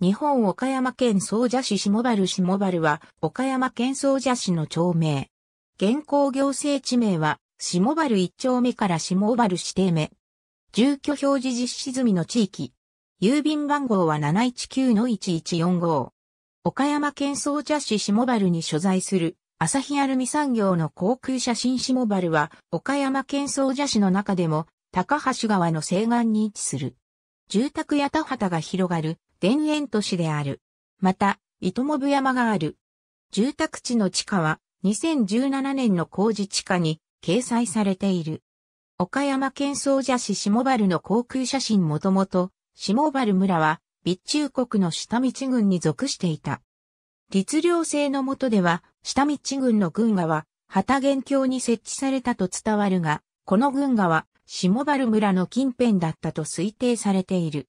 日本岡山県総社市下原下原は、岡山県総社市の町名。現行行政地名は、下原一丁目から下原指定目。住居表示実施済みの地域。郵便番号は719-1145。岡山県総社市下原に所在する、朝日アルミ産業の航空写真下原は、岡山県総社市の中でも、高橋川の西岸に位置する。住宅や田畑が広がる田園都市である。また、糸もぶ山がある。住宅地の地下は2017年の工事地下に掲載されている。岡山県総社市下原の航空写真もともと、下原村は、備中国の下道郡に属していた。律令制の下では、下道郡の軍河は、旗元橋に設置されたと伝わるが、この軍河は、下原村の近辺だったと推定されている。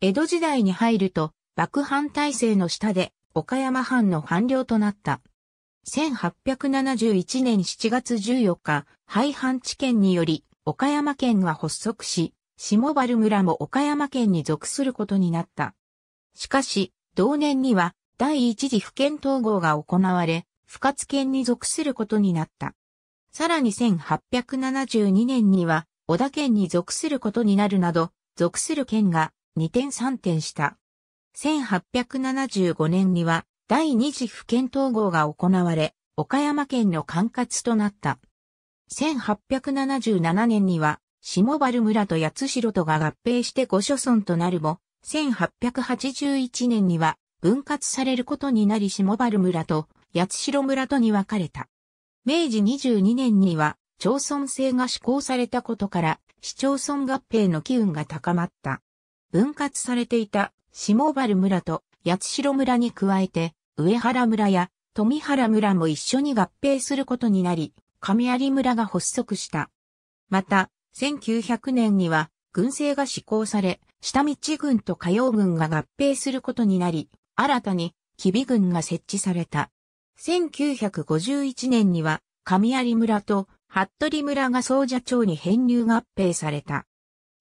江戸時代に入ると、幕藩体制の下で、岡山藩の藩領となった。1871年7月14日、廃藩置県により、岡山県が発足し、下原村も岡山県に属することになった。しかし、同年には第一次府県統合が行われ、深津県に属することになった。さらに1872年には小田県に属することになるなど、属する県が2点3点した。1875年には第二次府県統合が行われ、岡山県の管轄となった。1877年には、下原村と八代とが合併して五所村となるも、1881年には分割されることになり下原村と八代村とに分かれた。明治22年には町村制が施行されたことから市町村合併の機運が高まった。分割されていた下原村と八代村に加えて、上原村や富原村も一緒に合併することになり、上有村が発足した。また、1900年には、軍政が施行され、下道軍と火曜軍が合併することになり、新たに、吉備軍が設置された。1951年には、上有村と服部村が総社町に編入合併された。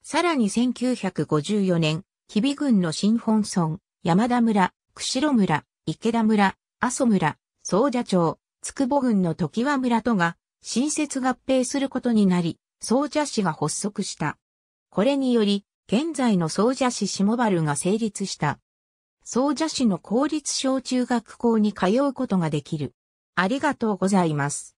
さらに1954年、日比郡の新本村、山田村、釧路村、池田村、阿蘇村、総社町、筑波郡の時和村とが、新設合併することになり、総社市が発足した。これにより、現在の総社市下原が成立した。総社市の公立小中学校に通うことができる。ありがとうございます。